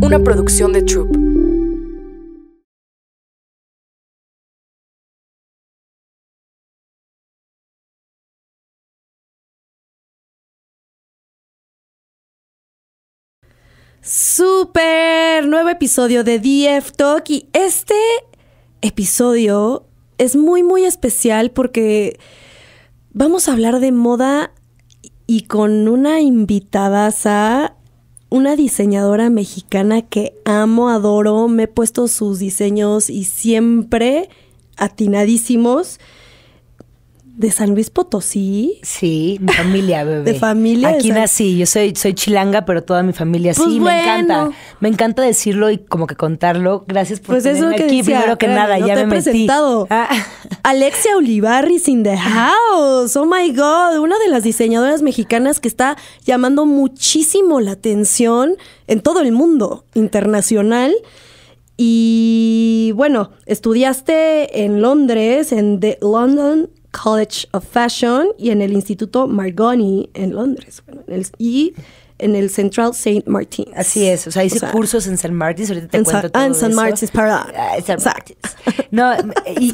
una producción de Troop. Super nuevo episodio de DF Talk y este episodio es muy muy especial porque vamos a hablar de moda y con una invitada, Sa una diseñadora mexicana que amo, adoro, me he puesto sus diseños y siempre atinadísimos de San Luis Potosí. Sí, mi familia, bebé. De familia. Aquí nací, yo soy, soy chilanga, pero toda mi familia pues sí, me encanta. Me encanta decirlo y como que contarlo. Gracias por pues aquí. Primero que nada, ya me he presentado. Ah. Alexia Ulibarri sin the house. Oh my God. Una de las diseñadoras mexicanas que está llamando muchísimo la atención en todo el mundo internacional. Y bueno, estudiaste en Londres, en The London College of Fashion y en el Instituto Margoni en Londres. y en el Central Saint Martin. Así es, o sea, hice cursos en Saint Martins, ahorita te cuento ah, todo en Martins, para. Uh, Martins. No, y,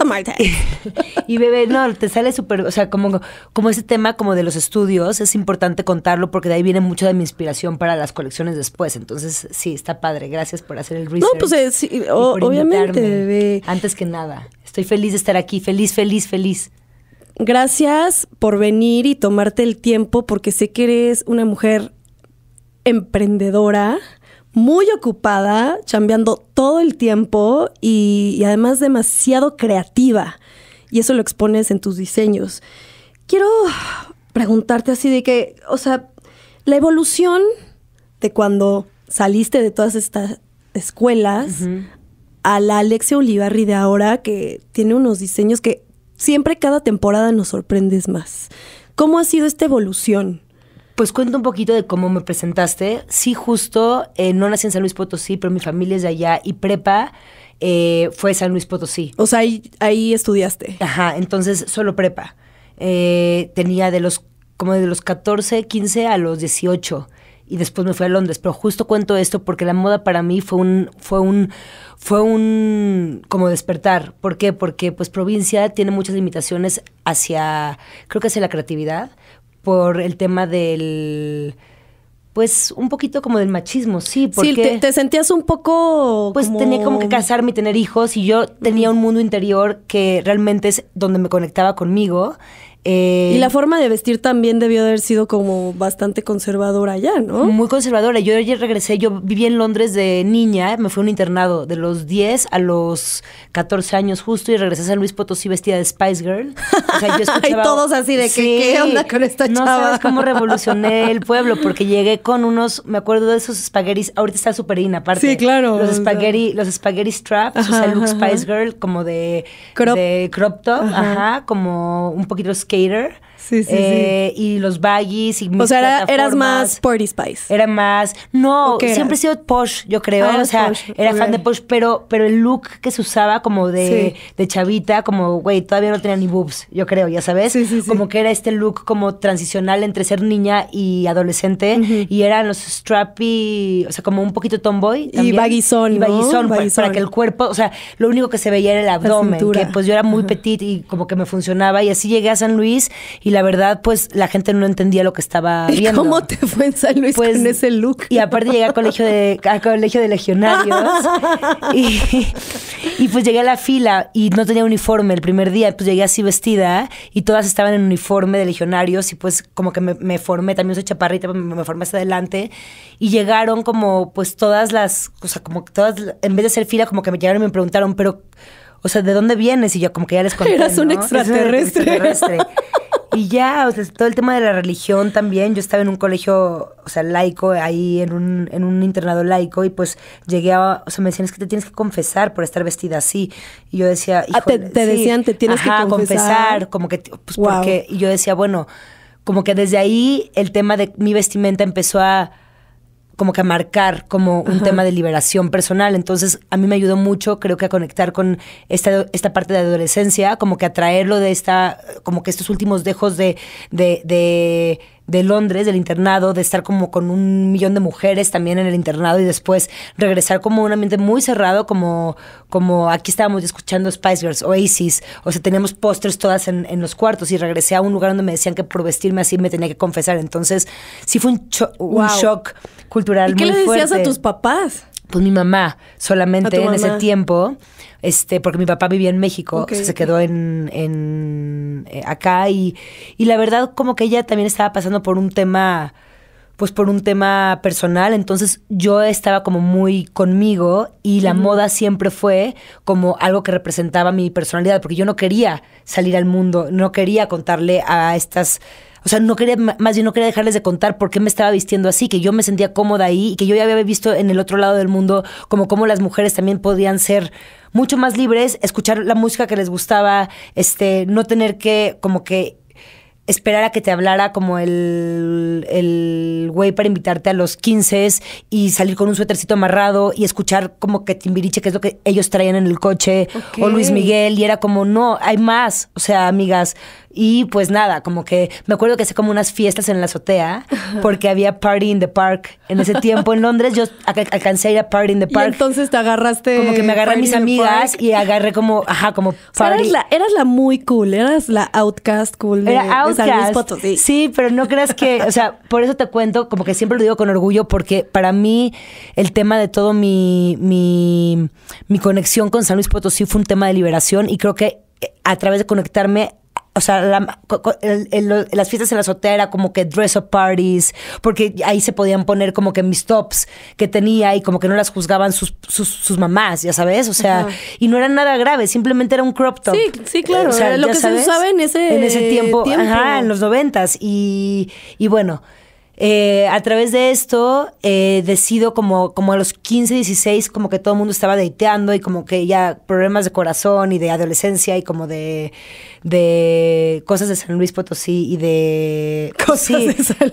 Y, bebé, no, te sale súper, o sea, como, como ese tema como de los estudios, es importante contarlo porque de ahí viene mucha de mi inspiración para las colecciones después. Entonces, sí, está padre, gracias por hacer el research. No, pues eh, obviamente, bebé. Antes que nada, estoy feliz de estar aquí, feliz, feliz, feliz gracias por venir y tomarte el tiempo porque sé que eres una mujer emprendedora, muy ocupada, chambeando todo el tiempo y, además demasiado creativa. Y eso lo expones en tus diseños. Quiero preguntarte así de que, o sea, la evolución de cuando saliste de todas estas escuelas a la Alexia Olivarri de ahora, que tiene unos diseños que Siempre cada temporada nos sorprendes más. ¿Cómo ha sido esta evolución? Pues cuento un poquito de cómo me presentaste. Sí, justo, eh, no nací en San Luis Potosí, pero mi familia es de allá y prepa eh, fue San Luis Potosí. O sea, ahí, estudiaste. Ajá, entonces solo prepa. Eh, tenía de los, como de los 14, 15 a los 18 y después me fui a Londres. Pero justo cuento esto porque la moda para mí fue un, fue un, fue un como despertar. ¿Por qué? Porque pues provincia tiene muchas limitaciones hacia, creo que hacia la creatividad, por el tema del pues un poquito como del machismo, sí, porque... Sí, te, sentías un poco... Pues tenía como que casarme y tener hijos y yo tenía un mundo interior que realmente es donde me conectaba conmigo eh, y la forma de vestir también debió haber sido como bastante conservadora ya, ¿no? Muy conservadora. Yo ayer regresé, yo viví en Londres de niña, me fui a un internado de los 10 a los 14 años justo y regresé a San Luis Potosí vestida de Spice Girl. O sea, yo escuchaba, todos así de que, ¿qué onda con esta chava? No sabes cómo revolucioné el pueblo, porque llegué con unos, me acuerdo de esos espaguetis, ahorita está súper in aparte. Sí, claro. Los espagueti, los straps, o sea, look Spice Girl, como de crop, top, ajá. como un poquito que skater Sí, sí, eh, Y los baggies y O sea, eras más party Spice. Era más. No, siempre he sido posh, yo creo. Ah, o sea, era fan de posh, pero, pero el look que se usaba como de, chavita, como, güey, todavía no tenía ni boobs, yo creo, ya sabes. como que era este look como transicional entre ser niña y adolescente. Y eran los strappy, o sea, como un poquito tomboy. Y baguizón. Y para, que el cuerpo, o sea, lo único que se veía era el abdomen. Que pues yo era muy petit y como que me funcionaba. Y así llegué a San Luis y la verdad, pues la gente no entendía lo que estaba viendo. ¿Cómo te fue en San Luis pues, con ese look? Y aparte llegué al colegio de, colegio de legionarios y, pues llegué a la fila y no tenía uniforme el primer día, pues llegué así vestida y todas estaban en uniforme de legionarios y pues como que me, formé, también soy chaparrita, me, formé hacia adelante y llegaron como pues todas las, o sea, como todas, en vez de ser fila, como que me llegaron y me preguntaron, pero... O sea, ¿de dónde vienes? Y yo como que ya les conté. un Eras un extraterrestre. Y ya, o sea, todo el tema de la religión también. Yo estaba en un colegio, o sea, laico, ahí en un, en un internado laico, y pues llegué a, o sea, me decían, es que te tienes que confesar por estar vestida así. Y yo decía, ah, te, decían, te tienes que confesar. Como que, pues porque, y yo decía, bueno, como que desde ahí el tema de mi vestimenta empezó a como que a marcar como un tema de liberación personal. Entonces, a mí me ayudó mucho, creo que a conectar con esta, esta parte de adolescencia, como que a traerlo de esta, como que estos últimos dejos de, de de Londres, del internado, de estar como con un millón de mujeres también en el internado y después regresar como un ambiente muy cerrado, como, como aquí estábamos escuchando Spice Girls, Oasis, o sea, teníamos postres todas en, en los cuartos y regresé a un lugar donde me decían que por vestirme así me tenía que confesar. Entonces, sí fue un, un shock cultural ¿Qué le decías a tus papás? Pues mi mamá solamente en ese tiempo este, porque mi papá vivía en México, se quedó en, en eh, acá y, la verdad como que ella también estaba pasando por un tema, pues por un tema personal, entonces yo estaba como muy conmigo y la moda siempre fue como algo que representaba mi personalidad, porque yo no quería salir al mundo, no quería contarle a estas o sea, no quería, más bien no quería dejarles de contar por qué me estaba vistiendo así, que yo me sentía cómoda ahí y que yo ya había visto en el otro lado del mundo como cómo las mujeres también podían ser mucho más libres, escuchar la música que les gustaba, este, no tener que como que esperar a que te hablara como el, el güey para invitarte a los 15 y salir con un suétercito amarrado y escuchar como que Timbiriche, que es lo que ellos traían en el coche, o Luis Miguel, y era como, no, hay más, o sea, amigas, y pues nada, como que me acuerdo que hacía como unas fiestas en la azotea porque había Party in the Park. En ese tiempo en Londres yo alcancé a ir a Party in the Park. ¿Y entonces te agarraste. Como que me agarré a mis amigas y agarré como, ajá, como party. eras, la, muy cool, eras la outcast cool de, San Luis Potosí. Sí, pero no creas que, o sea, por eso te cuento, como que siempre lo digo con orgullo porque para mí el tema de todo mi, mi, mi conexión con San Luis Potosí fue un tema de liberación y creo que eh, a través de conectarme o sea, las fiestas en la azotea como que dress up parties, porque ahí se podían poner como que mis tops que tenía y como que no las juzgaban sus, sus, mamás, ya sabes, o sea, y no era nada grave, simplemente era un crop top. Sí, sí, claro, o sea, lo que se usaba en ese, en ese tiempo, Ajá, en los noventas, y, bueno... Eh, a través de esto eh, decido como, como a los 15, 16, como que todo el mundo estaba deiteando y como que ya problemas de corazón y de adolescencia y como de de cosas de San Luis Potosí y de cosas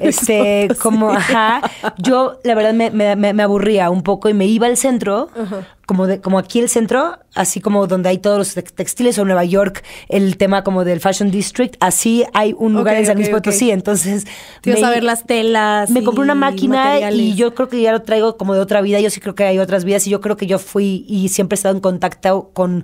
este, como ajá, yo la verdad me, aburría un poco y me iba al centro, como de, como aquí el centro, así como donde hay todos los textiles o Nueva York, el tema como del Fashion District, así hay un lugar en San Luis Potosí, entonces te vas a ver las telas. Me compré una máquina y yo creo que ya lo traigo como de otra vida, yo sí creo que hay otras vidas y yo creo que yo fui y siempre he estado en contacto con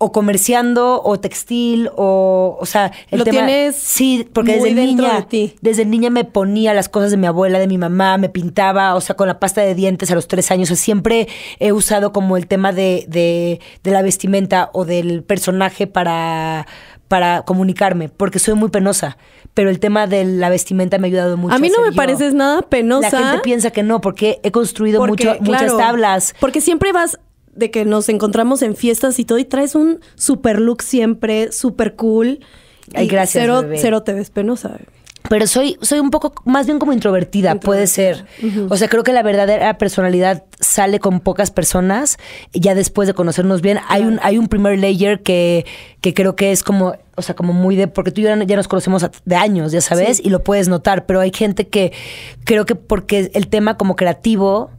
o comerciando o textil o o sea el lo tema, tienes sí porque desde niña desde niña me ponía las cosas de mi abuela de mi mamá me pintaba o sea con la pasta de dientes a los tres años siempre he usado como el tema de, de, la vestimenta o del personaje para para comunicarme, porque soy muy penosa, pero el tema de la vestimenta me ha ayudado mucho. A mí no me pareces nada penosa. La gente piensa que no, porque he construido muchas tablas. Porque siempre vas de que nos encontramos en fiestas y todo, y traes un super look siempre, super cool. Ay, gracias. Cero, te ves penosa. Pero soy, soy un poco más bien como introvertida, puede ser. O sea, creo que la verdadera personalidad sale con pocas personas. Ya después de conocernos bien, hay un, hay un primer layer que, que creo que es como o sea, como muy de, porque tú y yo ya nos conocemos de años, ya sabes, y lo puedes notar, pero hay gente que creo que porque el tema como creativo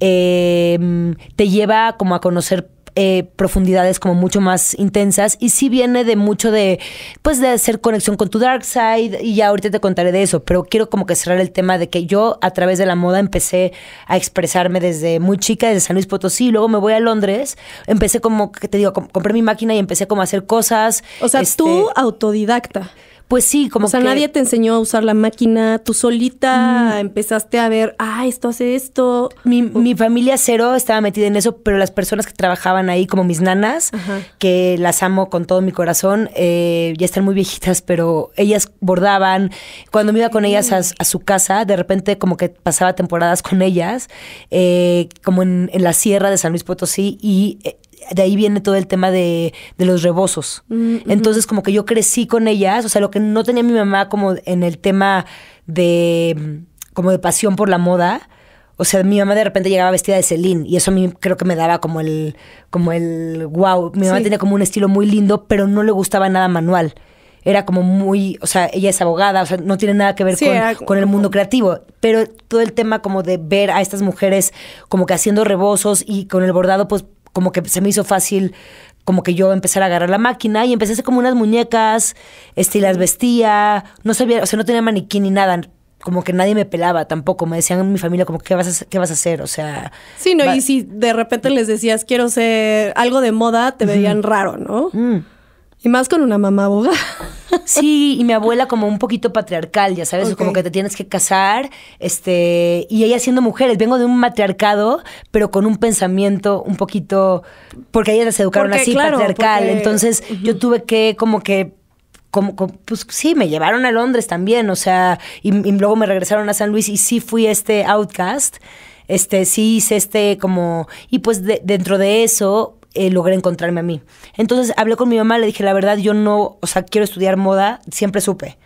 Em, te lleva como a conocer eh, profundidades como mucho más intensas y si viene de mucho de pues de hacer conexión con tu dark side y ya ahorita te contaré de eso pero quiero como que cerrar el tema de que yo a través de la moda empecé a expresarme desde muy chica desde San Luis Potosí luego me voy a Londres empecé como que te digo compré mi máquina y empecé como a hacer cosas o sea tú este autodidacta pues sí, como que... O sea, nadie te enseñó a usar la máquina, tú solita mm. empezaste a ver, ah, esto hace esto. Mi, mi, familia cero estaba metida en eso, pero las personas que trabajaban ahí, como mis nanas, que las amo con todo mi corazón, eh, ya están muy viejitas, pero ellas bordaban. Cuando me iba con ellas a, su casa, de repente como que pasaba temporadas con ellas, eh, como en, en, la sierra de San Luis Potosí, y eh, de ahí viene todo el tema de, los rebozos. Mm, Entonces, como que yo crecí con ellas, o sea, lo que no tenía mi mamá como en el tema de, como de pasión por la moda. O sea, mi mamá de repente llegaba vestida de Celine y eso a mí creo que me daba como el, como el wow. Mi mamá tenía como un estilo muy lindo, pero no le gustaba nada manual era como muy, o sea, ella es abogada, o sea, no tiene nada que ver con, con, el mundo creativo, pero todo el tema como de ver a estas mujeres como que haciendo rebozos y con el bordado, pues como que se me hizo fácil como que yo empecé a agarrar la máquina y empecé a hacer como unas muñecas, este, y las vestía, no sabía, o sea, no tenía maniquí ni nada, como que nadie me pelaba tampoco, me decían en mi familia como, ¿qué vas a, qué vas a hacer? O sea... Sí, no, y si de repente les decías, quiero ser algo de moda, te veían raro, ¿no? Mm. Y más con una mamá abogada. Sí, y mi abuela como un poquito patriarcal, ya sabes, como que te tienes que casar, este, y ella siendo mujeres. vengo de un matriarcado, pero con un pensamiento un poquito, porque ellas las educaron así, patriarcal, entonces yo tuve que como que como, pues sí, me llevaron a Londres también, o sea, y, luego me regresaron a San Luis y sí fui este outcast, este, sí hice este como, y pues dentro de eso eh, logré encontrarme a mí. Entonces hablé con mi mamá, le dije, la verdad, yo no, o sea, quiero estudiar moda, siempre supe.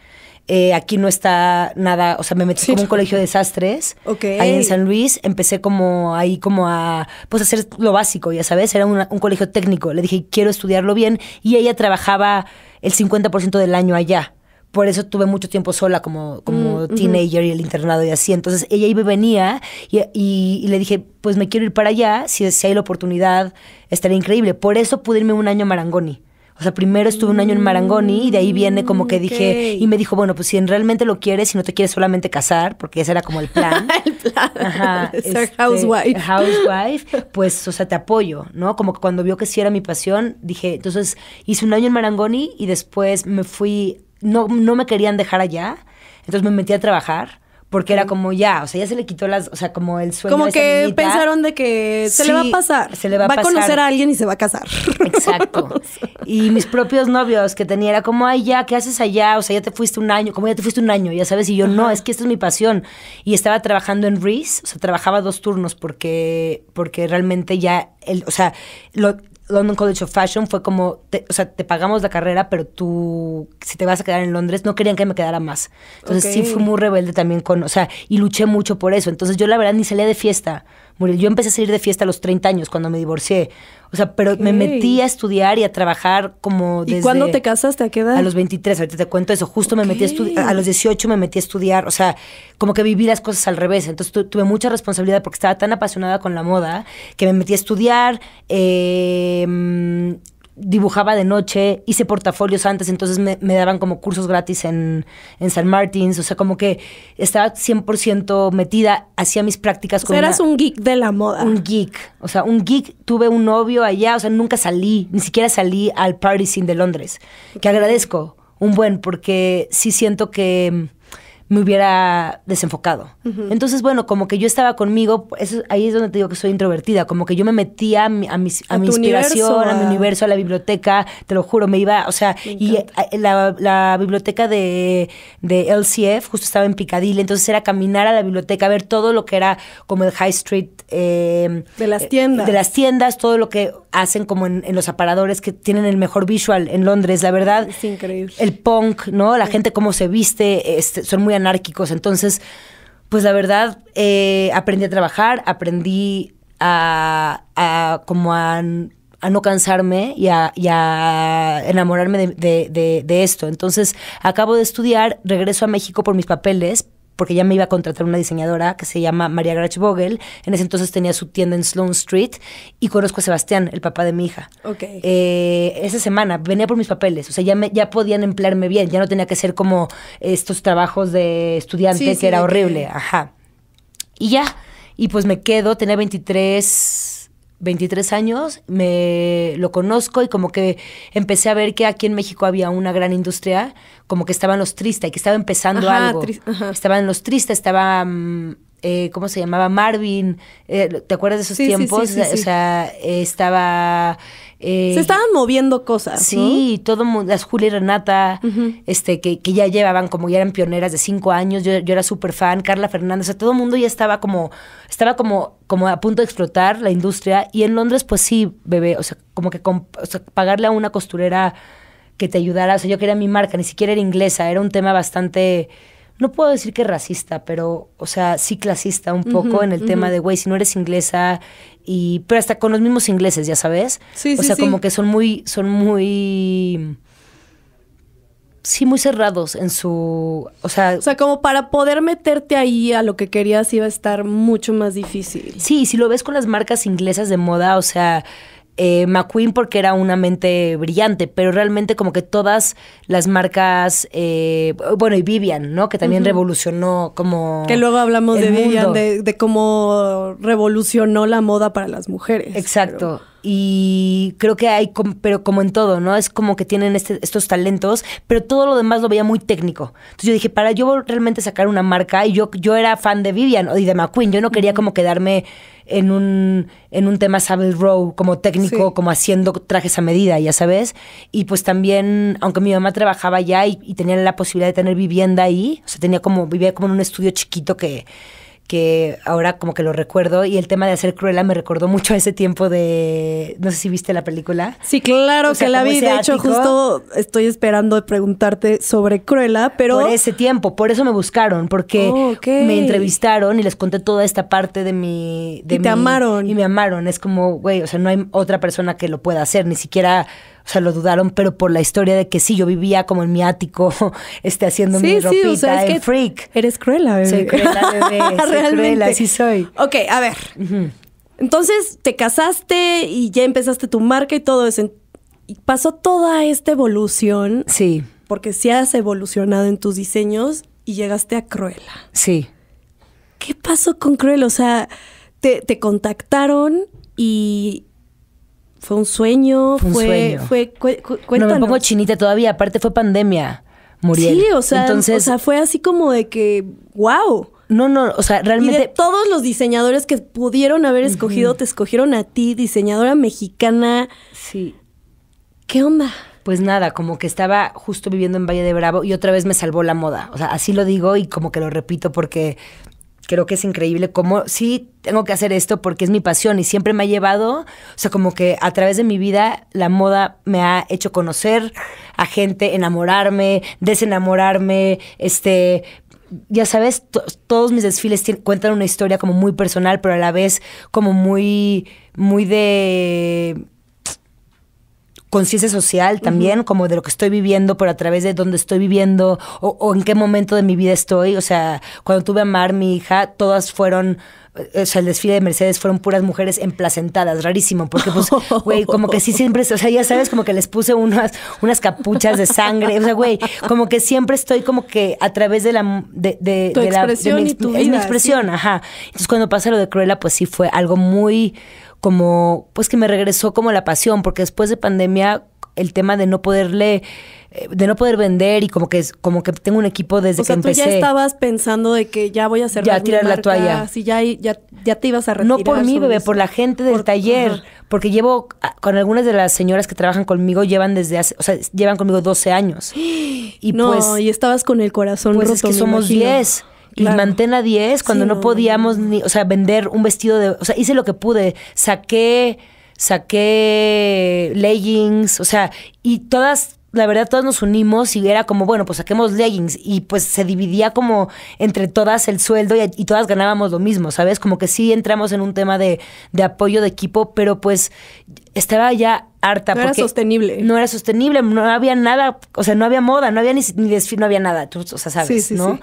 Eh, aquí no está nada, o sea, me metí en como un colegio de desastres. Ahí en San Luis empecé como ahí como a, pues hacer lo básico, ya sabes, era un colegio técnico. Le dije, quiero estudiarlo bien y ella trabajaba el 50% del año allá por eso tuve mucho tiempo sola como, como mm, teenager y el internado y así. Entonces ella iba y venía y, le dije, pues me quiero ir para allá, si, si hay la oportunidad, estaría increíble. Por eso pude irme un año a Marangoni. O sea, primero estuve un año en Marangoni y de ahí viene como que mm, dije, y me dijo, bueno, pues si realmente lo quieres, si no te quieres solamente casar, porque ese era como el plan. el plan. Ajá, este, housewife. Housewife, pues, o sea, te apoyo, ¿no? Como que cuando vio que sí era mi pasión, dije, entonces hice un año en Marangoni y después me fui no, me querían dejar allá, entonces me metí a trabajar porque era como ya, o sea, ya se le quitó las, o sea, como el sueño. Como que pensaron de que se le va a pasar. Se le va, a pasar. Va a conocer a alguien y se va a casar. Exacto. Y mis propios novios que tenía era como, ay, ya, ¿qué haces allá? O sea, ya te fuiste un año, como ya te fuiste un año, ya sabes. Y yo, no, es que esta es mi pasión. Y estaba trabajando en Reese, o sea, trabajaba dos turnos porque, porque realmente ya, el, o sea, lo, London College of Fashion fue como, te, o sea, te pagamos la carrera, pero tú, si te vas a quedar en Londres, no querían que me quedara más. Entonces sí fui muy rebelde también con, o sea, y luché mucho por eso. Entonces yo la verdad ni salía de fiesta. Yo empecé a salir de fiesta a los 30 años cuando me divorcié. O sea, pero me metí a estudiar y a trabajar como desde... ¿Y cuándo te casaste? ¿A qué edad? A los 23, ahorita te cuento eso. Justo me metí a estudiar, a los 18 me metí a estudiar. O sea, como que viví las cosas al revés. Entonces tuve mucha responsabilidad porque estaba tan apasionada con la moda que me metí a estudiar. Eh, dibujaba de noche, hice portafolios antes, entonces me, daban como cursos gratis en, en San Martins, o sea, como que estaba 100% metida, hacía mis prácticas eras un geek de la moda. Un geek, o sea, un geek, tuve un novio allá, o sea, nunca salí, ni siquiera salí al Party de Londres, que agradezco un buen, porque sí siento que me hubiera desenfocado. Entonces, bueno, como que yo estaba conmigo, pues, eso, ahí es donde te digo que soy introvertida, como que yo me metía a mi, a, a inspiración, universo, a... mi universo, a la biblioteca, te lo juro, me iba, o sea, y eh, la, biblioteca de, de LCF justo estaba en Picadilly, entonces era caminar a la biblioteca, a ver todo lo que era como el High Street. Em, de las eh, tiendas. De las tiendas, todo lo que hacen como en, los aparadores que tienen el mejor visual en Londres, la verdad. Es increíble. El punk, ¿no? La gente cómo se viste, este, son muy anárquicos. Entonces, pues la verdad, eh, aprendí a trabajar, aprendí a, como a, no cansarme y a, enamorarme de, de esto. Entonces, acabo de estudiar, regreso a México por mis papeles, porque ya me iba a contratar una diseñadora que se llama María Grach Vogel. En ese entonces tenía su tienda en Sloan Street y conozco a Sebastián, el papá de mi hija. Ok. Eh, esa semana venía por mis papeles, o sea, ya, me, ya podían emplearme bien, ya no tenía que ser como estos trabajos de estudiante que era horrible. Ajá. Y ya, y pues me quedo, tenía 23 23 años, me lo conozco y como que empecé a ver que aquí en México había una gran industria, como que estaban los tristes, que estaba empezando algo. Estaban los tristes, estaba... Mm, eh, ¿cómo se llamaba? Marvin, eh, ¿te acuerdas de esos tiempos? o sea, estaba eh, Se estaban moviendo cosas. Sí, todo mundo, las Julia y Renata, este, que, que, ya llevaban, como ya eran pioneras de cinco años, yo, era súper fan, Carla Fernández, o todo el mundo ya estaba como, estaba como, como a punto de explotar la industria. Y en Londres, pues sí, bebé, o sea, como que pagarle a una costurera que te ayudara, o sea, yo quería mi marca, ni siquiera era inglesa, era un tema bastante no puedo decir que racista, pero, o sea, sí clasista un poco en el tema de, güey, si no eres inglesa, y, pero hasta con los mismos ingleses, ya sabes. Sí, o sea, como que son muy, son muy sí muy cerrados en su, o sea, o sea, como para poder meterte ahí a lo que querías iba a estar mucho más difícil. Sí, si lo ves con las marcas inglesas de moda, o sea, eh, McQueen porque era una mente brillante, pero realmente como que todas las marcas, eh, bueno, y Vivian, ¿no? Que también revolucionó como... Que luego hablamos de Vivian, de, cómo revolucionó la moda para las mujeres. Exacto y creo que hay, pero como en todo, ¿no? Es como que tienen este, estos talentos, pero todo lo demás lo veía muy técnico. Entonces yo dije, para yo realmente sacar una marca, y yo, yo era fan de Vivian y de McQueen, yo no quería como quedarme en un, en un tema Savile Row como técnico, como haciendo trajes a medida, ya sabes. Y pues también, aunque mi mamá trabajaba ya y, y tenía la posibilidad de tener vivienda ahí, o sea, tenía como, vivía como en un estudio chiquito que que ahora como que lo recuerdo y el tema de hacer Cruella me recordó mucho a ese tiempo de no sé si viste la película. Sí, claro que la vi, de hecho justo estoy esperando preguntarte sobre Cruella, pero por ese tiempo, por eso me buscaron, porque oh, me entrevistaron y les conté toda esta parte de mi de y amaron y me amaron, es como, güey, o sea, no hay otra persona que lo pueda hacer, ni siquiera o sea, lo dudaron, pero por la historia de que sí, yo vivía como en mi ático, este, haciendo mi sí, ropita o sea, freak. Eres cruela, bebé. Soy bebé. Realmente. Sí soy. Ok, a ver. Entonces, te casaste y ya empezaste tu marca y todo eso. Y pasó toda esta evolución. Sí. Porque sí has evolucionado en tus diseños y llegaste a Cruella. Sí. ¿Qué pasó con Cruella? O sea, te contactaron y fue un sueño, fue, un fue, sueño. No me pongo chinita todavía, aparte fue pandemia, Muriel. Sí, o sea, o sea, fue así como de que, wow. No, no, o sea, realmente. todos los diseñadores que pudieron haber escogido, te escogieron a ti, diseñadora mexicana. Sí. ¿Qué onda? Pues nada, como que estaba justo viviendo en Valle de Bravo y otra vez me salvó la moda. O sea, así lo digo y como que lo repito porque creo que es increíble cómo sí tengo que hacer esto porque es mi pasión y siempre me ha llevado, o sea, como que a través de mi vida la moda me ha hecho conocer a gente, enamorarme, desenamorarme, este, ya sabes, todos mis desfiles cuentan una historia como muy personal, pero a la vez como muy, muy de conciencia social también, como de lo que estoy viviendo, pero a través de dónde estoy viviendo o, en qué momento de mi vida estoy. O sea, cuando tuve a Mar, mi hija, todas fueron... Eh, o sea, el desfile de Mercedes fueron puras mujeres emplacentadas, rarísimo, porque pues, güey, como que sí siempre, o sea, ya sabes, como que les puse unas, unas capuchas de sangre, o sea, güey, como que siempre estoy como que a través de la, de, tu expresión y tu vida, es mi expresión, ajá. Entonces cuando pasa lo de Cruella, pues sí fue algo muy, como, pues que me regresó como la pasión, porque después de pandemia el tema de no poderle eh, de no poder vender y como que como que tengo un equipo desde que empecé. tú ya estabas pensando de que ya voy a hacer ya tirar la toalla si ya, ya, te ibas a retirar no por mí bebé por la gente del taller porque llevo ah, con algunas de las señoras que trabajan conmigo llevan desde hace o sea llevan conmigo 12 años y no, pues y estabas con el corazón pues es que somos 10 y mantén a 10 cuando no, podíamos ni, o sea, vender un vestido de, o sea, hice lo que pude, saqué saqué leggings, o sea, y todas la verdad todas nos unimos y era como, bueno, pues saquemos leggings y pues se dividía como entre todas el sueldo y, todas ganábamos lo mismo, ¿sabes? Como que sí entramos en un tema de, de apoyo de equipo, pero pues estaba ya harta. No era sostenible. No era sostenible, no había nada, o sea, no había moda, no había ni, desfile, no había nada, o sea, sabes, ¿no? Sí.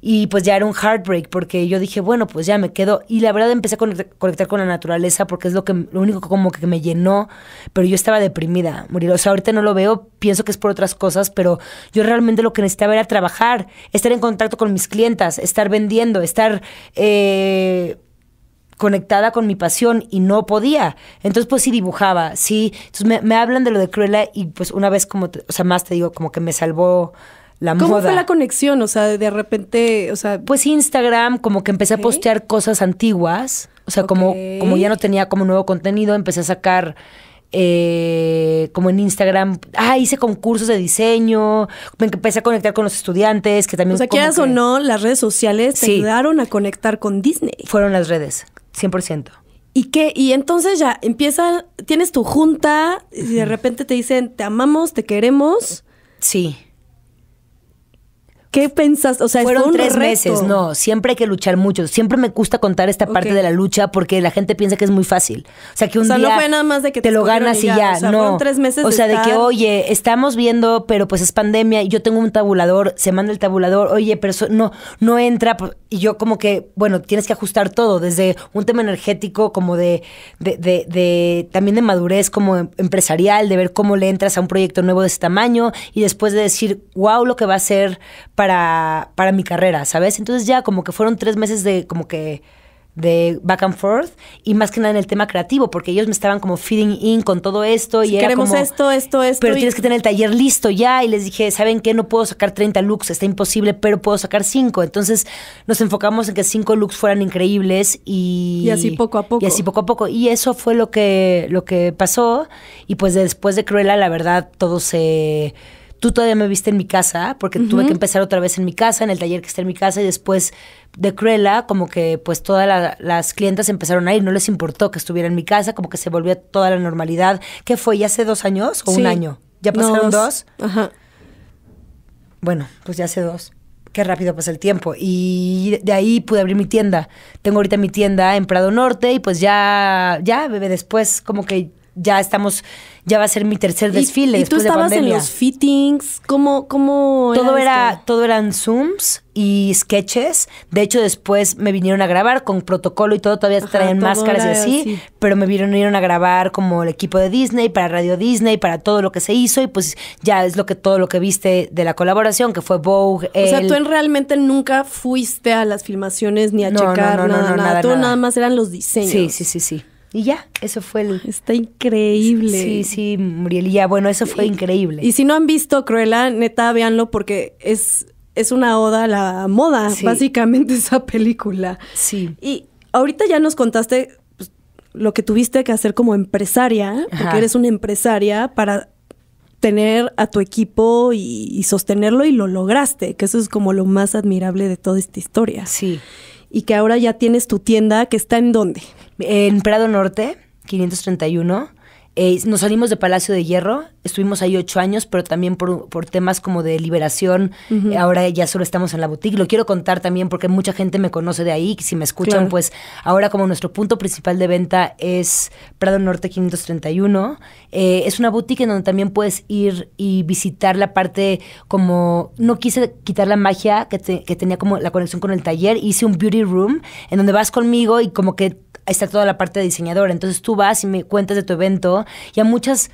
Y pues ya era un heartbreak porque yo dije, bueno, pues ya me quedo. Y la verdad empecé a conectar, con la naturaleza porque es lo, que, lo único como que me llenó, pero yo estaba deprimida, morir. O sea, ahorita no lo veo, pienso que es por otras cosas, pero yo realmente lo que necesitaba era trabajar, estar en contacto con mis clientas, estar vendiendo, estar... Eh, conectada con mi pasión y no podía. Entonces, pues sí dibujaba, sí. Entonces me, hablan de lo de Cruella y pues una vez como, o sea, más te digo, como que me salvó ¿Cómo fue la conexión? O sea, de repente, o sea... Pues Instagram, como que empecé a postear cosas antiguas. O sea, como, como ya no tenía como nuevo contenido, empecé a sacar... Eh, como en Instagram, ah, hice concursos de diseño, empecé a conectar con los estudiantes, que también... O sea, quieras o no, las redes sociales te ayudaron a conectar con Disney. Fueron las redes, 100%. ¿Y qué? Y entonces ya empieza, tienes tu junta y de repente te dicen, te amamos, te queremos. Sí. ¿Qué pensás? O sea, fueron tres meses. No, siempre hay que luchar mucho. Siempre me gusta contar esta parte de la lucha porque la gente piensa que es muy fácil. O sea, que un día nada más de que te, lo ganas y ya. O sea, no. Fueron tres meses. O sea, de, que oye, estamos viendo, pero pues es pandemia. Yo tengo un tabulador, se manda el tabulador. Oye, pero eso no, no entra. Y yo como que, bueno, tienes que ajustar todo desde un tema energético, como de, de, de, también de madurez como em-, empresarial, de ver cómo le entras a un proyecto nuevo de este tamaño y después de decir, wow, lo que va a ser para para, para mi carrera, ¿sabes? Entonces ya como que fueron tres meses de como que de back and forth y más que nada en el tema creativo, porque ellos me estaban como feeding in con todo esto y queremos esto, esto, esto. Pero tienes que tener el taller listo ya y les dije, ¿saben qué? No puedo sacar 30 looks, está imposible, pero puedo sacar 5. Entonces nos enfocamos en que 5 looks fueran increíbles y y así poco a poco. Y así poco a poco y eso fue lo que lo que pasó y pues después de Cruella la verdad todo se Tú todavía me viste en mi casa, porque tuve que empezar otra vez en mi casa, en el taller que está en mi casa, y después de Cruella, como que pues todas las clientas empezaron a ir, no les importó que estuviera en mi casa, como que se volvió toda la normalidad. ¿Qué fue? ¿Ya hace dos años o un año? ¿Ya pasaron dos? Ajá. Bueno, pues ya hace dos qué rápido pasa el tiempo. Y de ahí pude abrir mi tienda. Tengo ahorita mi tienda en Prado Norte y pues ya, ya, bebé, después como que ya estamos, ya va a ser mi tercer desfile. ¿Y, ¿y tú estabas en los fittings? ¿Cómo, todo era Todo eran Zooms y sketches. De hecho, después me vinieron a grabar con protocolo y todo. Todavía traen máscaras y así, Pero me vinieron a grabar como el equipo de Disney, para Radio Disney, para todo lo que se hizo. Y pues ya es lo que todo lo que viste de la colaboración, que fue Vogue. O sea, tú realmente nunca fuiste a las filmaciones ni a checar no, no, nada, nada, nada más eran los diseños. Sí, sí, sí, sí. Y ya, eso fue Está increíble. Sí, sí, Muriel. Y ya, bueno, eso fue increíble. Y si no han visto Cruella, neta, véanlo porque es, es una oda a la moda, básicamente, esa película. Sí. Y ahorita ya nos contaste pues, lo que tuviste que hacer como empresaria, porque eres una empresaria para tener a tu equipo y, y, sostenerlo y lo lograste, que eso es como lo más admirable de toda esta historia. Sí. Y que ahora ya tienes tu tienda que está en dónde? En Prado Norte, 531. Eh, nos salimos de Palacio de Hierro, estuvimos ahí ocho años, pero también por, temas como de liberación. Eh, ahora ya solo estamos en la boutique. Lo quiero contar también porque mucha gente me conoce de ahí. Si me escuchan, pues ahora como nuestro punto principal de venta es Prado Norte 531. Eh, es una boutique en donde también puedes ir y visitar la parte como... No quise quitar la magia que, que tenía como la conexión con el taller. Hice un beauty room en donde vas conmigo y como que está toda la parte de diseñador. Entonces tú vas y me cuentas de tu evento y a muchas,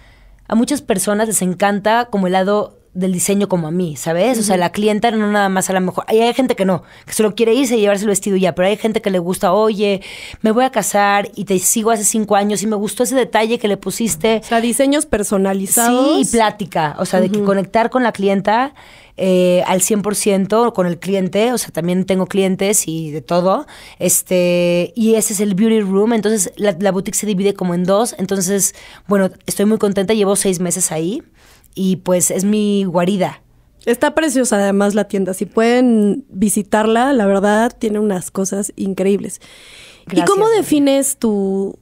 a muchas personas les encanta como el lado del diseño como a mí, ¿sabes? O sea, la clienta no nada más a la mejor. Hay, hay gente que no, que solo quiere irse y llevarse el vestido ya, pero hay gente que le gusta, oye, me voy a casar y te sigo hace cinco años y me gustó ese detalle que le pusiste. O sea, diseños personalizados. Sí, y plática, o sea, de conectar con la clienta eh, al 100% con el cliente, o sea, también tengo clientes y de todo, este, y ese es el Beauty Room, entonces la, la boutique se divide como en dos, entonces, bueno, estoy muy contenta, llevo seis meses ahí y pues es mi guarida. Está preciosa además la tienda, si pueden visitarla, la verdad tiene unas cosas increíbles. ¿Y cómo defines tu,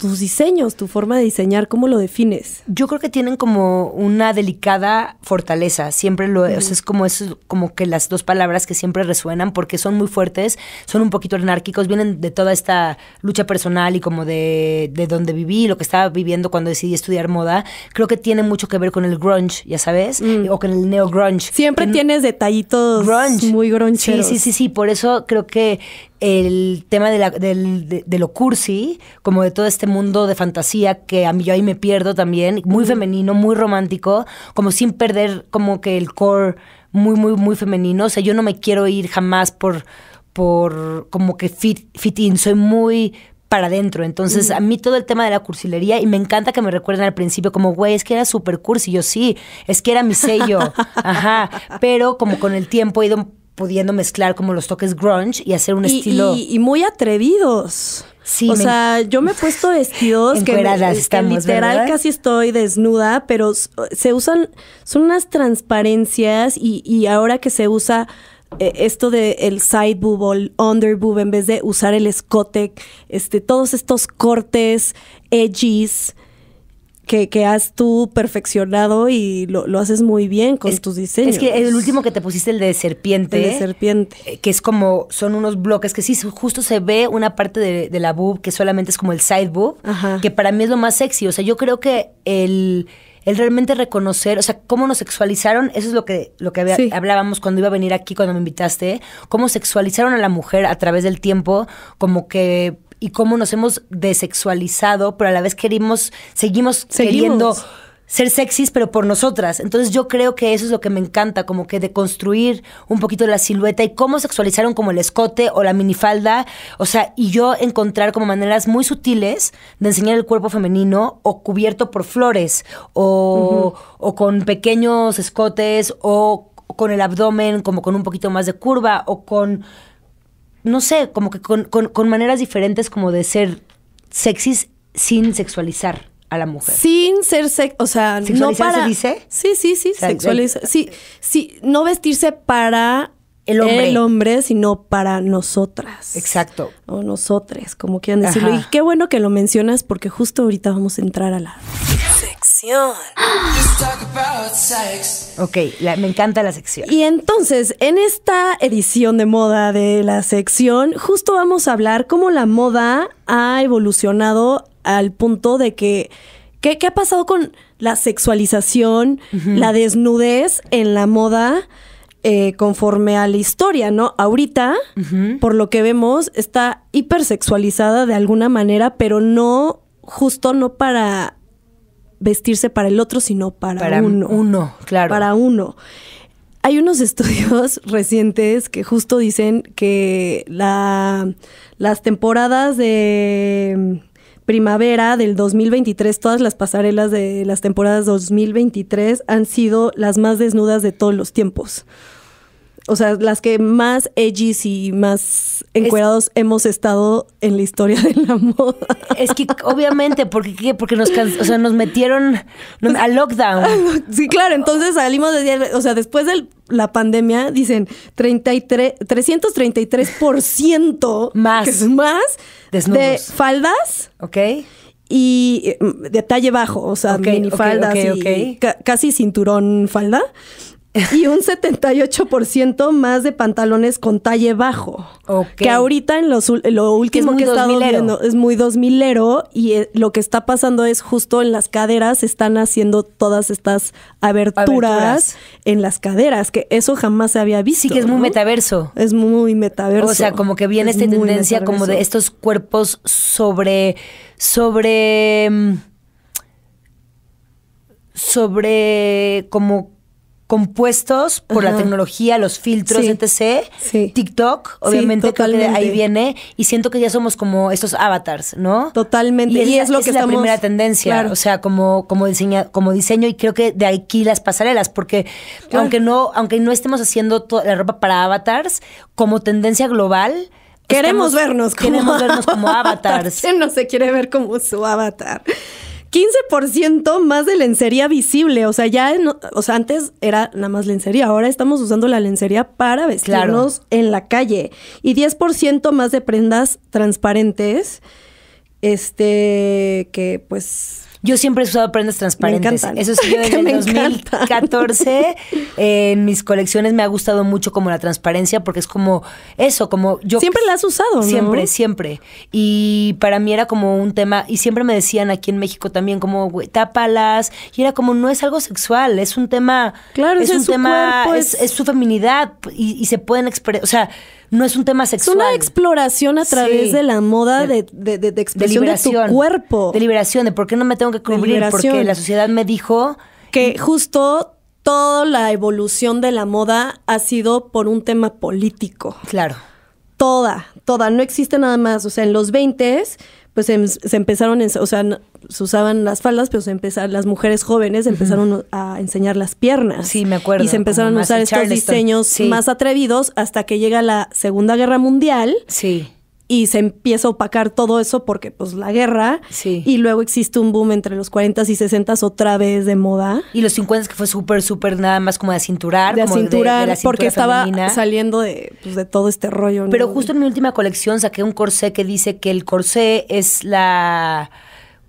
tus diseños, tu forma de diseñar, ¿cómo lo defines? Yo creo que tienen como una delicada fortaleza, siempre lo, es como es como que las dos palabras que siempre resuenan porque son muy fuertes, son un poquito anárquicos, vienen de toda esta lucha personal y como de, donde viví, lo que estaba viviendo cuando decidí estudiar moda, creo que tiene mucho que ver con el grunge, ya sabes, mm. o con el neo grunge. Siempre tienes detallitos muy grunge. Sí, sí, sí, sí, por eso creo que el tema de, la, de, lo cursi, como de todo este mundo de fantasía que a mí yo ahí me pierdo también, muy femenino, muy romántico, como sin perder como que el core muy, muy, muy femenino. O sea, yo no me quiero ir jamás por, por como que fit, in, soy muy para adentro. Entonces, a mí todo el tema de la cursilería, y me encanta que me recuerden al principio, como, güey, es que era súper cursi. Yo sí, es que era mi sello. Ajá. Pero como con el tiempo he ido pudiendo mezclar como los toques grunge y hacer un estilo. Y, muy atrevidos. Sí. O sea, yo me he puesto vestidos que, eh, estamos, literal casi estoy desnuda, pero se usan, son unas transparencias y, y ahora que se usa eh, esto de el side boob o el under boob en vez de usar el escote, este, todos estos cortes, edges, que, has tú perfeccionado y lo, haces muy bien con tus diseños. Es que el último que te pusiste, el de serpiente. El de serpiente. Eh, que es como, son unos bloques que sí, justo se ve una parte de, de la boob que solamente es como el side boob, que para mí es lo más sexy. O sea, yo creo que el, el realmente reconocer, o sea, cómo nos sexualizaron, eso es lo que, lo que hablábamos cuando iba a venir aquí, cuando me invitaste, cómo sexualizaron a la mujer a través del tiempo, como que y cómo nos hemos desexualizado, pero a la vez queremos, seguimos, queriendo ser sexys, pero por nosotras. Entonces yo creo que eso es lo que me encanta, como que de construir un poquito la silueta y cómo sexualizaron como el escote o la minifalda, o sea, y yo encontrar como maneras muy sutiles de enseñar el cuerpo femenino o cubierto por flores o, o con pequeños escotes o con el abdomen como con un poquito más de curva o con no sé, como que con, maneras diferentes como de ser sexis sin sexualizar a la mujer. Sin ser sex, o sea, no para se dice? Sí, sí, sí, o Sí, sí, no vestirse para el hombre. el hombre, sino para nosotras. Exacto. O nosotres, como quieran decirlo. Y qué bueno que lo mencionas porque justo ahorita vamos a entrar a la Ok, me encanta la sección. Y entonces, en esta edición de moda de la sección, justo vamos a hablar cómo la moda ha evolucionado al punto de que. ¿Qué, ha pasado con la sexualización, la desnudez en la moda? Eh, conforme a la historia, ¿no? Ahorita, por lo que vemos, está hipersexualizada de alguna manera, pero no, justo no para vestirse para el otro, sino para, uno. uno. claro. Para uno. Hay unos estudios recientes que justo dicen que la, las temporadas de mm, primavera del 2023, todas las pasarelas de las temporadas 2023 han sido las más desnudas de todos los tiempos o sea, las que más edgy y más encuerados hemos estado en la historia de la moda. Es que obviamente, porque ¿qué? porque nos, o sea, nos metieron pues, al lockdown. Sí, claro, entonces salimos de, o sea, después de la pandemia dicen 33 333% más más de faldas. y eh, de talle bajo, o sea, okay, casi cinturón falda. y un 78% más de pantalones con talle bajo. Que ahorita en lo último que, es he viendo es muy dos milero. y eh, lo que está pasando es justo en las caderas están haciendo todas estas aberturas, en las caderas, que eso jamás se había visto. Sí, que es muy metaverso. Es muy metaverso. O sea, como que viene esta tendencia como de estos cuerpos sobre sobre mm, sobre como compuestos por la tecnología, los filtros, de etc. TikTok, obviamente, ahí viene. Y siento que ya somos como estos avatars, ¿no? Totalmente. Y, es, lo que es la primera tendencia. O sea, como, como, como diseño, y creo que de aquí las pasarelas, porque aunque, no, aunque no estemos haciendo la ropa para avatars, como tendencia global, Queremos, vernos como, queremos vernos como avatars. no se quiere ver como su avatar? 15% más de lencería visible. O sea, ya o sea, antes era nada más lencería, ahora estamos usando la lencería para vestirnos en la calle. Y 10% más de prendas transparentes. Este, que pues yo siempre he usado prendas transparentes. Eso sí, yo desde el 2014 eh, en mis colecciones me ha gustado mucho como la transparencia porque es como eso, como yo... Siempre la has usado, ¿no? Siempre, siempre. Y para mí era como un tema, y siempre me decían aquí en México también como, güey, tápalas, y era como, no es algo sexual, es un tema... Claro, es, un tema, cuerpo, es... su feminidad y, y se pueden expresar, o sea no es un tema sexual. Es una exploración a través de la moda de, de, de, expresión de, tu cuerpo. De liberación, de por qué no me tengo que cubrir, porque la sociedad me dijo... Que justo toda la evolución de la moda ha sido por un tema político. Claro. Toda, toda, no existe nada más. O sea, en los 20 s pues, em, se, empezaron, o sea, se usaban las faldas, pero se empezaron, las mujeres jóvenes empezaron a enseñar las piernas. Sí, me acuerdo. Y se empezaron a usar estos diseños más atrevidos hasta que llega la Segunda Guerra Mundial. Sí y se empieza a opacar todo eso porque pues la guerra sí. y luego existe un boom entre los 40 y 60 otra vez de moda. Y los 50s que fue súper, súper nada más como de cinturar. De cinturar, porque estaba saliendo pues, de, todo este rollo. Pero justo en mi última colección saqué un corsé que dice que el corsé es la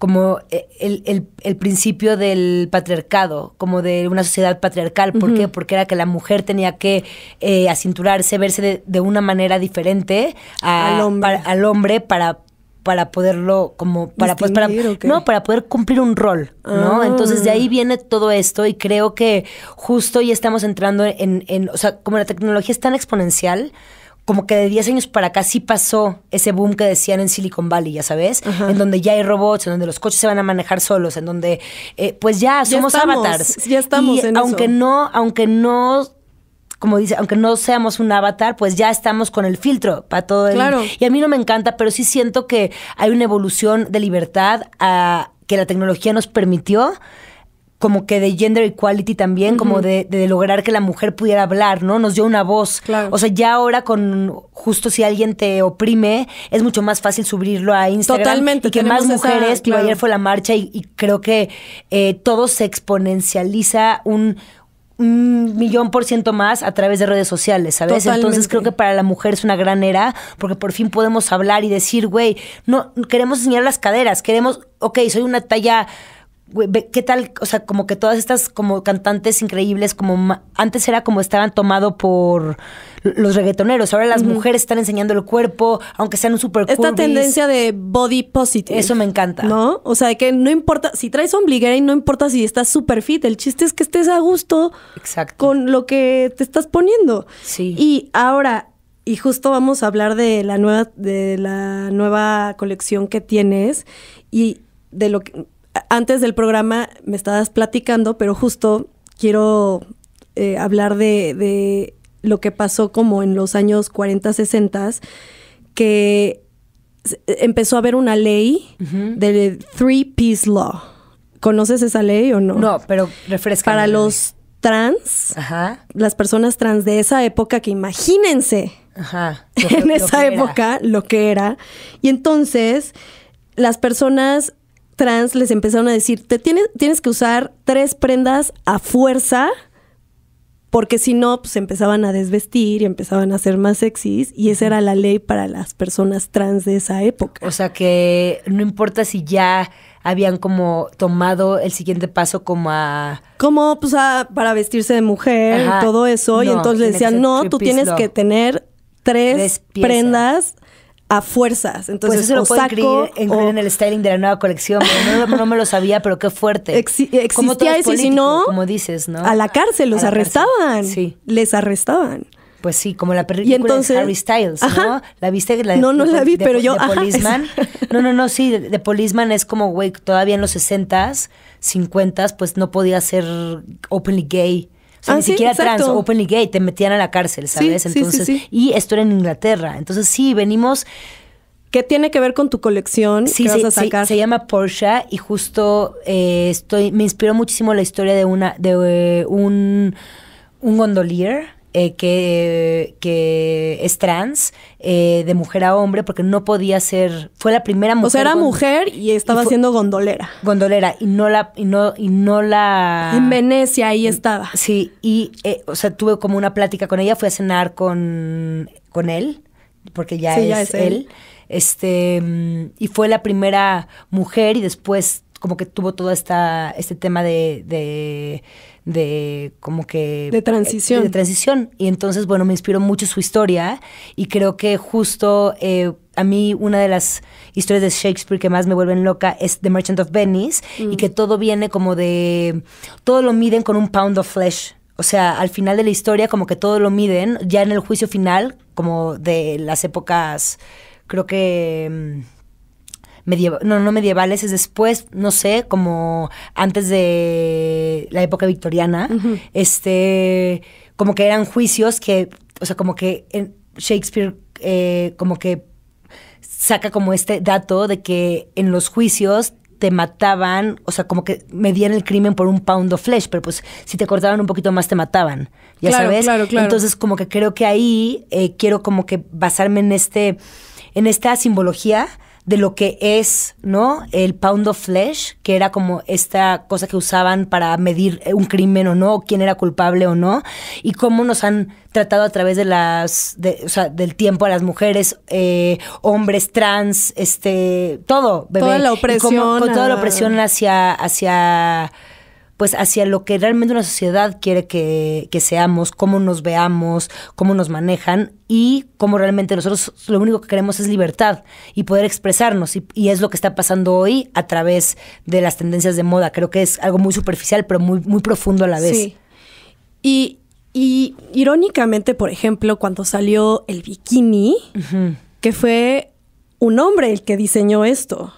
como eh, el, el, principio del patriarcado, como de una sociedad patriarcal. ¿Por qué? Porque era que la mujer tenía que eh, acinturarse, verse de, una manera diferente al, hombre. Para, al hombre para para poderlo como para pues, para no para poder cumplir un rol no ah. entonces de ahí viene todo esto y creo que justo ya estamos entrando en, en o sea como la tecnología es tan exponencial como que de 10 años para acá sí pasó ese boom que decían en Silicon Valley, ya sabes, en donde ya hay robots, en donde los coches se van a manejar solos, en donde eh, pues ya somos avatars. Ya estamos en aunque no, aunque no como dice, aunque no seamos un avatar, pues ya estamos con el filtro para todo el... Claro. Y a mí no me encanta, pero sí siento que hay una evolución de libertad a, que la tecnología nos permitió como que de gender equality también, como de, lograr que la mujer pudiera hablar, ¿no? Nos dio una voz. O sea, ya ahora con justo si alguien te oprime, es mucho más fácil subirlo a Instagram. Totalmente. Y que más mujeres, que ayer fue la marcha y, creo que eh, todo se exponencializa un, millón por ciento más a través de redes sociales, ¿sabes? Entonces creo que para la mujer es una gran era porque por fin podemos hablar y decir, güey, no queremos enseñar las caderas, queremos, ok, soy una talla ¿Qué tal? O sea, como que todas estas como cantantes increíbles, como antes era como estaban tomado por los reggaetoneros, ahora las mujeres están enseñando el cuerpo, aunque sean un super Esta tendencia de body positive. Eso me encanta. ¿No? O sea, que no importa, si traes ombliguera y no importa si estás super fit, el chiste es que estés a gusto con lo que te estás poniendo. Sí. Y ahora, y justo vamos a hablar de la nueva, de la nueva colección que tienes y de lo que antes del programa me estabas platicando, pero justo quiero eh, hablar de, lo que pasó como en los años 40, 60, que empezó a haber una ley de Three Piece Law. ¿Conoces esa ley o no? No, pero refresca. Para los trans, las personas trans de esa época que imagínense en esa época lo que era. Y entonces las personas trans les empezaron a decir, te tienes, tienes que usar tres prendas a fuerza, porque si no, pues empezaban a desvestir y empezaban a ser más sexys, y esa era la ley para las personas trans de esa época. O sea que no importa si ya habían como tomado el siguiente paso como a... Como pues a, para vestirse de mujer y todo eso, y entonces le decían, no, tú tienes que tener tres prendas a fuerzas. Entonces, pues eso lo puedo en el styling de la nueva colección. No, me lo sabía, pero qué fuerte. como existía eso, si no, como dices, ¿no? A la cárcel, los arrestaban. Sí. Les arrestaban. Pues sí, como la película entonces, de Harry Styles, ¿no? ¿La viste? no, no la vi, pero yo... De No, no, no, sí, de, Policeman es como, güey, todavía en los 60s, 50s, pues no podía ser openly gay. Ah, ni siquiera exacto. trans, openly gay, te metían a la cárcel, ¿sabes? Entonces, y esto era en Inglaterra. Entonces, sí, venimos. ¿Qué tiene que ver con tu colección que vas a sacar? se llama Porsche y justo eh, estoy, me inspiró muchísimo la historia de una, de eh, un, un gondolier eh, que, es trans, eh, de mujer a hombre, porque no podía ser, fue la primera mujer. O sea, era mujer y estaba haciendo gondolera. Gondolera, y no la, y no, y no la. En Venecia ahí estaba. Sí, y eh, o sea, tuve como una plática con ella, fui a cenar con, con él, porque ya, es, él. Este, mm, y fue la primera mujer, y después como que tuvo todo esta, este tema de, de, como que... De transición. Eh, de, transición. Y entonces, bueno, me inspiró mucho su historia y creo que justo eh, a mí una de las historias de Shakespeare que más me vuelven loca es The Merchant of Venice y mm. que todo viene como de... Todo lo miden con un pound of flesh. O sea, al final de la historia como que todo lo miden, ya en el juicio final, como de las épocas, creo que... Mm, no, no medievales, es después, no sé, como antes de la época victoriana, este, como que eran juicios que, o sea, como que en Shakespeare, eh, como que saca como este dato de que en los juicios te mataban, o sea, como que medían el crimen por un pound of flesh, pero pues si te cortaban un poquito más te mataban, ya sabes. Claro, claro. Entonces como que creo que ahí eh, quiero como que basarme en este, en esta simbología de lo que es, ¿no? El pound of flesh, que era como esta cosa que usaban para medir eh, un crimen o no, quién era culpable o no, y cómo nos han tratado a través de las, o sea, del tiempo a las mujeres, eh, hombres trans, este, todo, bebé. Toda la opresión. con toda la opresión hacia, hacia pues hacia lo que realmente una sociedad quiere que, seamos, cómo nos veamos, cómo nos manejan y cómo realmente nosotros lo único que queremos es libertad y poder expresarnos. Y, es lo que está pasando hoy a través de las tendencias de moda. Creo que es algo muy superficial, pero muy, muy profundo a la vez. Sí. Y, irónicamente, por ejemplo, cuando salió el bikini, que fue un hombre el que diseñó esto.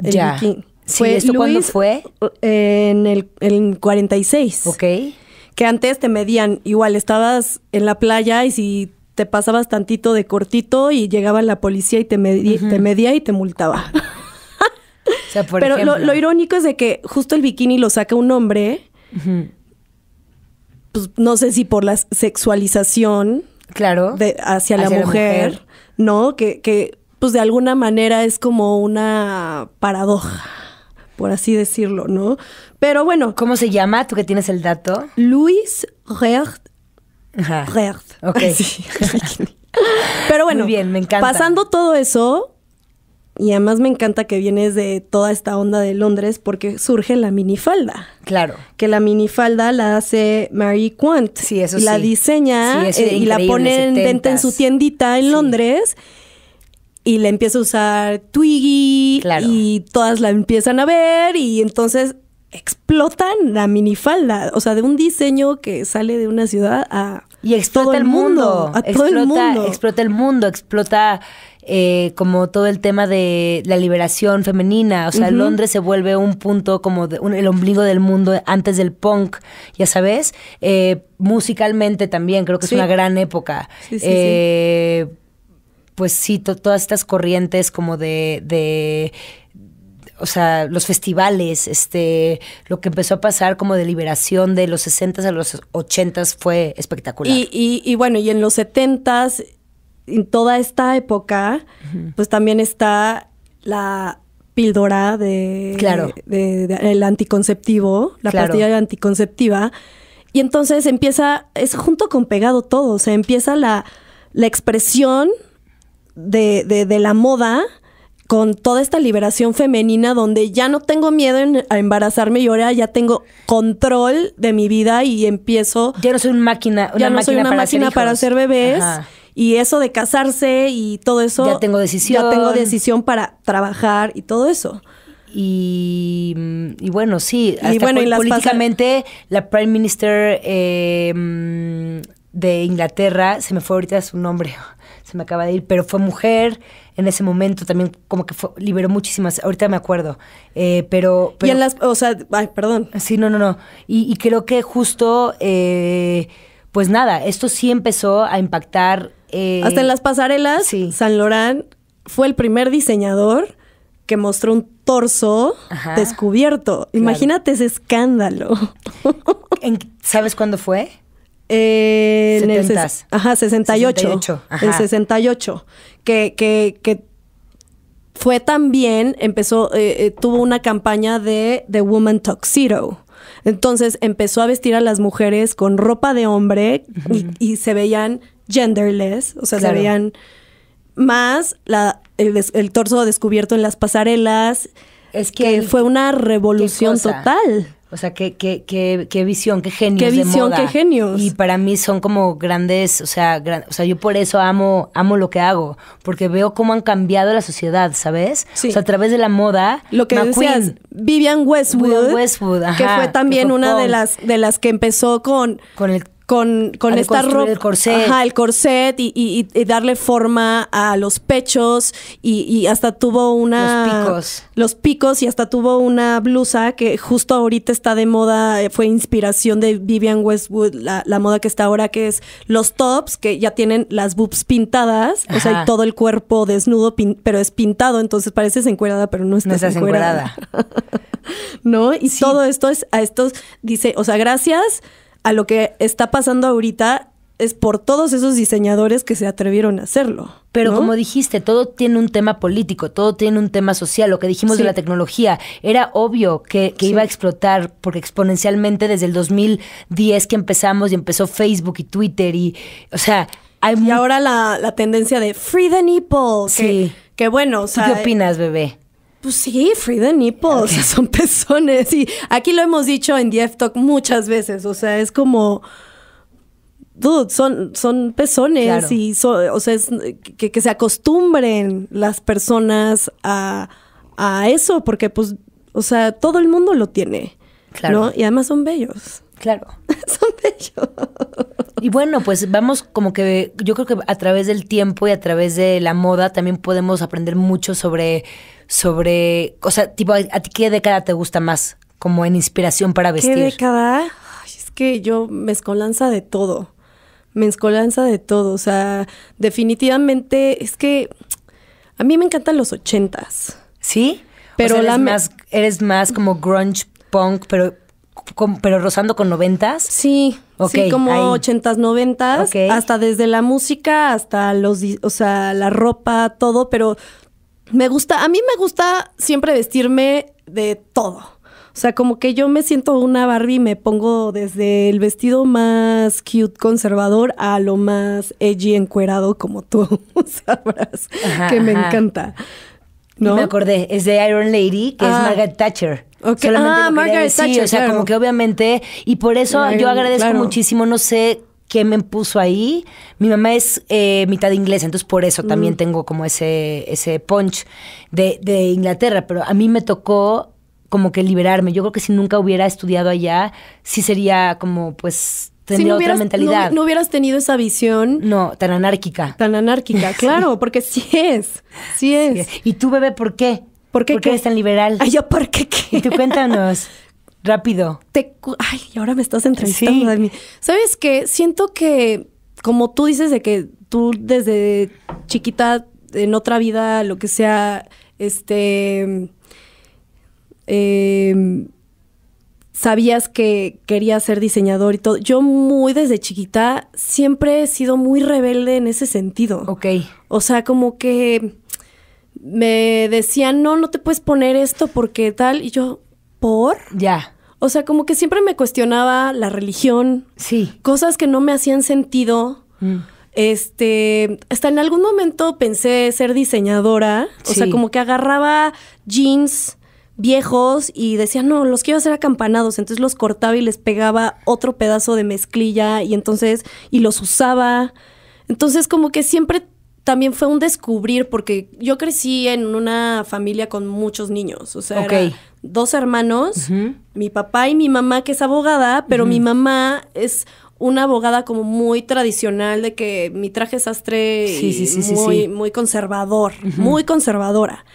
El bikini fue ¿Esto cuándo fue? Uh, en el 46. Ok. Que antes te medían, igual estabas en la playa y si te pasabas tantito de cortito y llegaba la policía y te, medía, te medía y te multaba. o sea, por Pero ejemplo... lo, lo, irónico es de que justo el bikini lo saca un hombre. Pues no sé si por la sexualización. Claro. hacia, la, mujer, la mujer. ¿no? Que, que, pues de alguna manera es como una paradoja por así decirlo, ¿no? Pero bueno. ¿Cómo se llama? ¿Tú que tienes el dato? Luis Reard. Ajá. Ok. Pero bueno, bien, pasando todo eso, y además me encanta que vienes de toda esta onda de Londres porque surge la minifalda. Claro. Que la minifalda la hace Mary Quant. Sí, eso eh, y La diseña y la pone en en su tiendita en sí. Londres y la empieza a usar Twiggy y todas la empiezan a ver y entonces explotan la minifalda, o sea, de un diseño que sale de una ciudad a y explota todo el mundo, explota, el mundo, explota el eh, mundo, explota como todo el tema de la liberación femenina, o sea, Londres se vuelve un punto como el ombligo del mundo antes del punk, ya sabes, eh, musicalmente también creo que es una gran época. Eh, pues sí, todas estas corrientes como de, o sea, los festivales, este, lo que empezó a pasar como de liberación de los 60 a los 80s fue espectacular. Y, bueno, y en los 70s, en toda esta época, pues también está la píldora de, claro. el anticonceptivo, la partida anticonceptiva. Y entonces empieza, es junto con pegado todo, o sea, empieza la, la expresión de, de, la moda con toda esta liberación femenina donde ya no tengo miedo a embarazarme y ahora ya tengo control de mi vida y empiezo... Ya no soy una máquina, para hacer bebés. Y eso de casarse y todo eso... Ya tengo decisión. Ya tengo decisión para trabajar y todo eso. Y, bueno, sí. y políticamente, la Prime Minister eh, mm, de Inglaterra, se me fue ahorita su nombre me acaba de ir, pero fue mujer en ese momento también, como que liberó muchísimas, ahorita me acuerdo, eh, pero, Y en las, o sea, perdón. Sí, no, no, no. Y, creo que justo, eh, pues nada, esto sí empezó a impactar... Eh, Hasta en las pasarelas, sí. San Lorán fue el primer diseñador que mostró un torso descubierto. Imagínate ese escándalo. ¿Sabes cuándo fue? Eh, en el ajá, 68. El 68. Que, que, que fue también, empezó, eh, eh, tuvo una campaña de The Woman Tuxedo. Entonces empezó a vestir a las mujeres con ropa de hombre y, se veían genderless, o sea, se veían más la, el, torso descubierto en las pasarelas. Es que, fue una revolución total. O sea, qué, qué, visión, qué genios. visión, de moda. qué genios. Y para mí son como grandes, o sea, o sea, yo por eso amo, amo lo que hago, porque veo cómo han cambiado la sociedad, ¿sabes? O sea, a través de la moda. Lo que decías, Vivian Westwood, Vivian Westwood que fue también una de las, de las que empezó con... Con el con, con esta ropa. El corset. Ajá, el corset y, darle forma a los pechos y, hasta tuvo una. Los picos. Los picos y hasta tuvo una blusa que justo ahorita está de moda, eh, fue inspiración de Vivian Westwood, la, la moda que está ahora, que es los tops, que ya tienen las boobs pintadas, o sea, todo el cuerpo desnudo, pero es pintado, entonces parece encuerada, pero no estás, no encuerada. ¿No? Y todo esto es a estos, dice, o sea, gracias a lo que está pasando ahorita es por todos esos diseñadores que se atrevieron a hacerlo. Pero como dijiste, todo tiene un tema político, todo tiene un tema social. Lo que dijimos de la tecnología, era obvio que, iba a explotar porque exponencialmente desde el 2010 que empezamos y empezó Facebook y Twitter y, o sea, hay... Y ahora la, tendencia de Free the Nipple. Sí. Qué bueno, ¿Qué opinas, bebé? Pues sí, free the son pezones. Y aquí lo hemos dicho en Dev Talk muchas veces, o sea, es como. Dude, son, son pezones y o sea, es que, se acostumbren las personas a, a, eso, porque pues, o sea, todo el mundo lo tiene. Claro. ¿no? Y además son bellos. Claro. son bellos. Y bueno, pues vamos como que yo creo que a través del tiempo y a través de la moda también podemos aprender mucho sobre sobre, o sea, tipo, ¿a, ti qué década te gusta más? Como en inspiración para vestir. ¿Qué década? es que yo mezcolanza de todo. Mezcolanza de todo. O sea, definitivamente es que a mí me encantan los ochentas. ¿Sí? Pero eres más, como grunge punk, pero pero rozando con noventas. Sí, okay, sí, como ochentas, noventas, hasta desde la música hasta los, o sea, la ropa, todo, pero me gusta, a mí me gusta siempre vestirme de todo. O sea, como que yo me siento una Barbie y me pongo desde el vestido más cute conservador a lo más edgy encuerado como tú sabrás, que me encanta. ¿No? Me acordé, es de Iron Lady, que es Margaret Thatcher. ah, Margaret Thatcher. Ah, o sea, como que obviamente, y por eso yo agradezco muchísimo, no sé qué me puso ahí. Mi mamá es eh, mitad inglesa, entonces por eso también mm. tengo como ese, ese punch de, de Inglaterra, pero a mí me tocó como que liberarme. Yo creo que si nunca hubiera estudiado allá, sí sería como pues tendría otra mentalidad. No, no, hubieras tenido esa visión. No, tan anárquica. Tan anárquica, claro, porque sí es, sí es. ¿Y tú, bebé, por qué? ¿Por qué, eres tan liberal? Ay, ¿por qué qué? Y tú cuéntanos. Rápido. Te, ay, ahora me estás entrevistando, mí. ¿Sabes qué? Siento que, como tú dices, de que tú desde chiquita, en otra vida, lo que sea, este. Em, sabías que quería ser diseñador y todo. Yo muy desde chiquita siempre he sido muy rebelde en ese sentido. Ok. O sea, como que me decían, no, no te puedes poner esto porque tal. Y yo, ¿por? Ya. O sea, como que siempre me cuestionaba la religión. Sí. Cosas que no me hacían sentido. Mm. Este, hasta en algún momento pensé ser diseñadora, o sea, como que agarraba jeans viejos y decía, no, los quiero hacer acampanados, entonces los cortaba y les pegaba otro pedazo de mezclilla y entonces, y los usaba. Entonces, como que siempre también fue un descubrir, porque yo crecí en una familia con muchos niños, o sea, dos hermanos, mi papá y mi mamá, que es abogada, pero mi mamá es una abogada como muy tradicional de que mi traje sastre sí, muy, conservador, muy conservadora.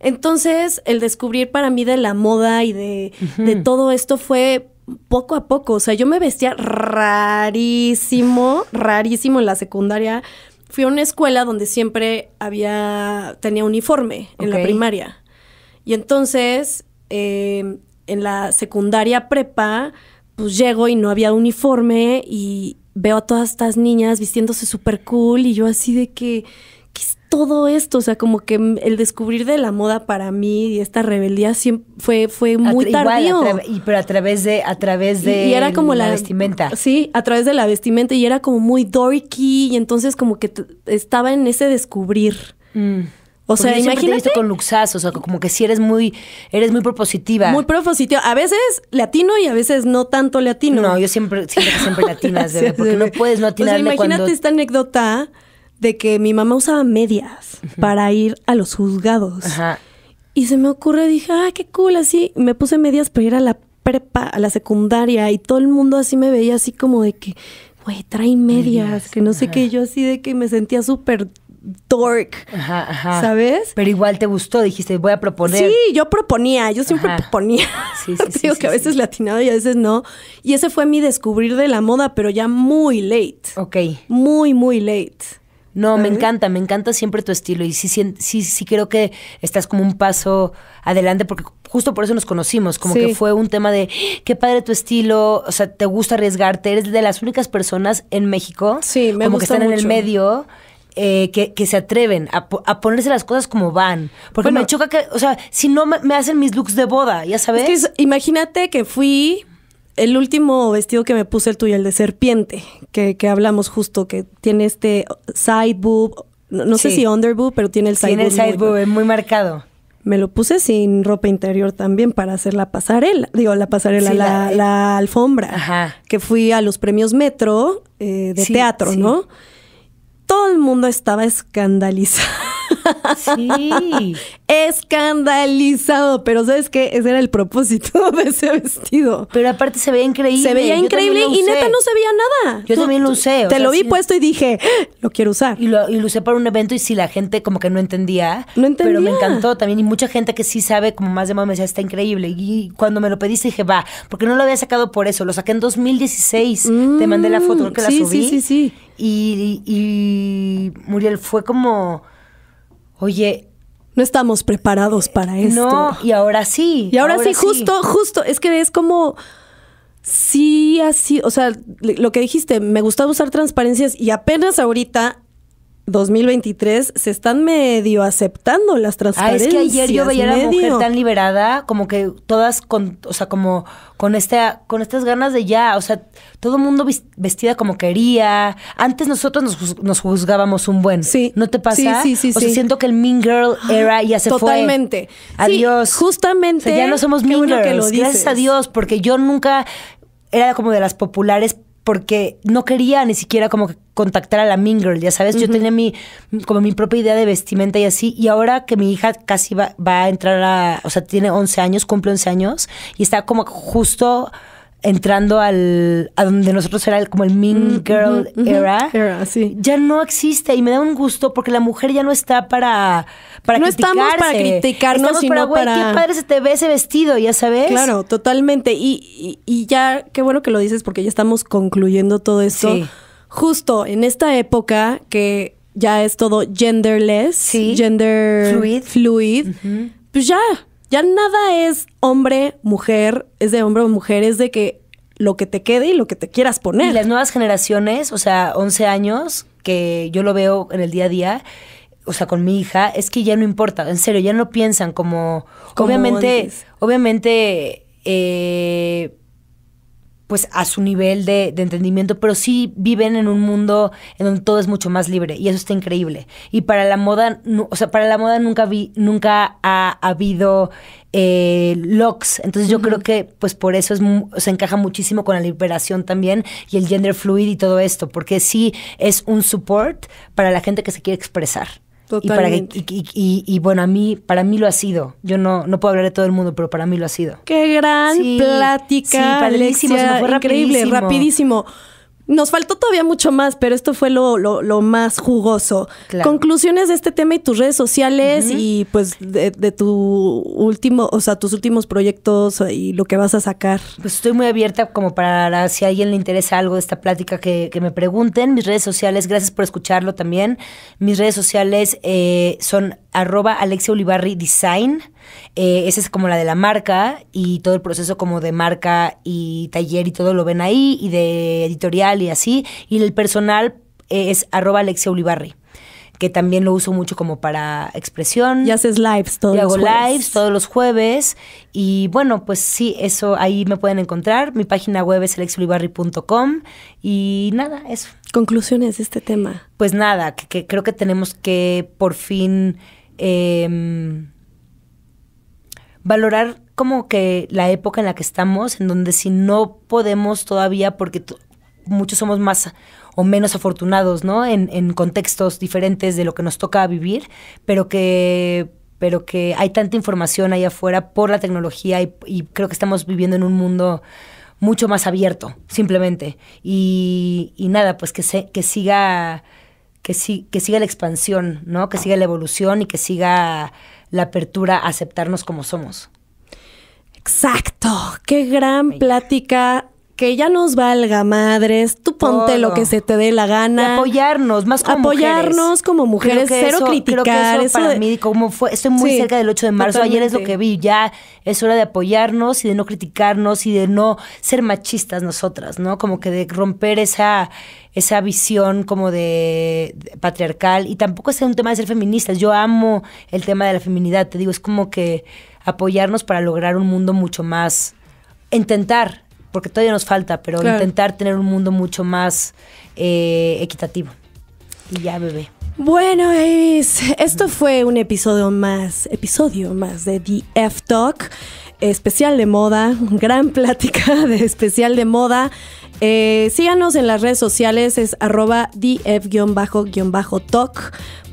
Entonces, el descubrir para mí de la moda y de, de todo esto fue poco a poco. O sea, yo me vestía rarísimo, rarísimo en la secundaria fui a una escuela donde siempre había, tenía uniforme en la primaria. Y entonces, em, en la secundaria prepa, pues llego y no había uniforme y veo a todas estas niñas vistiéndose súper cool y yo así de que todo esto, o sea, como que el descubrir de la moda para mí y esta rebeldía fue, fue muy tardío. y, pero a través de, a través de la, vestimenta. Sí, a través de la vestimenta y era como muy dorky y entonces como que estaba en ese descubrir. Mm. O sea, imagínate. Te con luxazos, o sea, como que si eres muy, eres muy propositiva. Muy propositiva. A veces latino y a veces no tanto latino. No, yo siempre, siempre, siempre latinas, porque no puedes no atinarle imagínate esta anécdota de que mi mamá usaba medias para ir a los juzgados. Ajá. Y se me ocurre, dije, ah, qué cool, así. Me puse medias para ir a la prepa, a la secundaria, y todo el mundo así me veía así como de que, güey, trae medias, que no sé qué, yo así de que me sentía súper dork, ajá, ajá. ¿sabes? Pero igual te gustó, dijiste, voy a proponer. Sí, yo proponía, yo siempre proponía. Sí, sí, sí Digo que a veces latinado y a veces no. Y ese fue mi descubrir de la moda, pero ya muy late. Ok. Muy, muy late. No, me encanta, me encanta siempre tu estilo y sí, sí, creo que estás como un paso adelante porque justo por eso nos conocimos, como que fue un tema de qué padre tu estilo, o sea, te gusta arriesgarte, eres de las únicas personas en México como que están en el medio. Eh, que, que, se atreven a, ponerse las cosas como van. Porque me choca que, o sea, si no me, hacen mis looks de boda, ya sabes. Es imagínate que fui el último vestido que me puse, el tuyo, el de serpiente, que, hablamos justo, que tiene este side boob, no, sé si under boob, pero tiene el side boob. Tiene el side muy, boob, muy marcado. Me lo puse sin ropa interior también para hacer la pasarela, digo, la pasarela, eh, la, alfombra, que fui a los premios Metro eh, de teatro, ¿no? Todo el mundo estaba escandalizado Sí. Escandalizado. Pero ¿sabes qué? Ese era el propósito de ese vestido. Pero aparte se veía increíble. Se veía increíble y neta no se veía nada. Yo también lo usé. te lo vi puesto y dije, ah, lo quiero usar. Y lo, y usé para un evento y si la gente como que no entendía. No entendía. Pero me encantó también. Y mucha gente que sí sabe, como más de mamá, me decía, está increíble. Y cuando me lo pediste dije, va, porque no lo había sacado por eso. Lo saqué en 2016. te mandé la foto, que la mm, subí. Sí, sí, sí. y Muriel fue como oye, no estamos preparados para esto. No, y ahora sí. Y ahora, sí, sí, justo, justo. Es que es como. Sí, así. O sea, lo que dijiste, me gustaba usar transparencias y apenas ahorita 2023 se están medio aceptando las transparencias. Ah, es que ayer yo veía a la mujer tan liberada, como que todas con, o sea, como con esta, con estas ganas de ya, o sea, todo el mundo vestida como quería. Antes nosotros nos, juzgábamos un buen. Sí. ¿No te pasa? Sí, sí, sí. O sea, siento que el Mean Girl ah, era ya se Totalmente. fue. Totalmente. Adiós. justamente. ya no somos Mean Girls. Que lo Gracias a Dios, porque yo nunca era como de las populares porque no quería ni siquiera como contactar a la Mean Girl, ya sabes, yo tenía mi, como mi propia idea de vestimenta y así, y ahora que mi hija casi va, va a entrar a, o sea, tiene 11 años, cumple 11 años, y está como justo entrando al a donde nosotros era como el Mean mm, Girl era, ya no existe y me da un gusto porque la mujer ya no está para para no estamos para criticarnos sino para, qué padre se te ve ese vestido ya sabes claro totalmente y, y, ya qué bueno que lo dices porque ya estamos concluyendo todo esto justo en esta época que ya es todo genderless gender fluid, fluid pues ya ya nada es hombre, mujer, es de hombre o mujer, es de que lo que te quede y lo que te quieras poner. Y las nuevas generaciones, o sea, 11 años, que yo lo veo en el día a día, o sea, con mi hija, es que ya no importa, en serio, ya no piensan como, obviamente, obviamente, eh, pues a su nivel de, entendimiento, pero sí viven en un mundo en donde todo es mucho más libre y eso está increíble. Y para la moda, o sea, para la moda nunca vi, nunca ha, habido eh, locks, entonces yo creo que pues por eso es, se encaja muchísimo con la liberación también y el gender fluid y todo esto, porque sí es un support para la gente que se quiere expresar. Y, y, bueno, a mí, para mí lo ha sido. Yo no, no puedo hablar de todo el mundo, pero para mí lo ha sido. Qué gran plática. Sí, increíble, rapidísimo. Nos faltó todavía mucho más, pero esto fue lo, más jugoso. Conclusiones de este tema y tus redes sociales y pues de, tu último, o sea, tus últimos proyectos y lo que vas a sacar. Pues estoy muy abierta como para si a alguien le interesa algo de esta plática que, me pregunten. Mis redes sociales, gracias por escucharlo también. Mis redes sociales eh, son arroba Alexia eh, esa es como la de la marca y todo el proceso como de marca y taller y todo lo ven ahí y de editorial y así. Y el personal eh, es arroba Alexia que también lo uso mucho como para expresión. ya haces lives todos los jueves. hago lives todos los jueves. Y bueno, pues sí, eso ahí me pueden encontrar. Mi página web es alexiaulibarri.com y nada, eso. Conclusiones de este tema. Pues nada, creo que tenemos que por fin... Eh, valorar como que la época en la que estamos, en donde si no podemos todavía, porque muchos somos más o menos afortunados, ¿no? En, contextos diferentes de lo que nos toca vivir, pero que pero que hay tanta información ahí afuera por la tecnología y, creo que estamos viviendo en un mundo mucho más abierto, simplemente. Y, nada, pues que, se, que siga que, que siga la expansión, ¿no? Que siga la evolución y que siga la apertura a aceptarnos como somos. Exacto, qué gran plática que ya nos valga madres, tú ponte lo que se te dé la gana. apoyarnos, más como Apoyarnos como mujeres, cero criticar. Creo que eso, para mí, como fue, estoy muy cerca del 8 de marzo, ayer es lo que vi, ya es hora de apoyarnos y de no criticarnos y de no ser machistas nosotras, ¿no? Como que de romper esa esa visión como de, patriarcal y tampoco es un tema de ser feministas. Yo amo el tema de la feminidad, te digo, es como que apoyarnos para lograr un mundo mucho más intentar porque todavía nos falta, pero intentar tener un mundo mucho más eh, equitativo. Y ya, bebé. Bueno, esto fue un episodio más, episodio más de The F Talk, especial de moda, gran plática de especial de moda. Eh, síganos en las redes sociales, es arroba df-talk.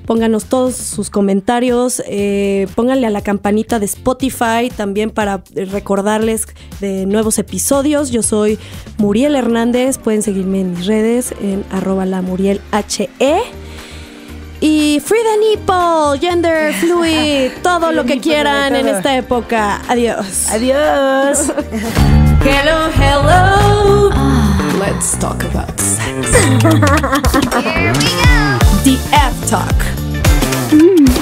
Pónganos todos sus comentarios, eh, pónganle a la campanita de Spotify también para recordarles de nuevos episodios. Yo soy Muriel Hernández, pueden seguirme en mis redes en arroba e. Y free the gender fluid, todo lo que quieran en esta época. Adiós. Adiós. hello, hello. Ah. let's talk about sex. Here we go. The F Talk. Mm.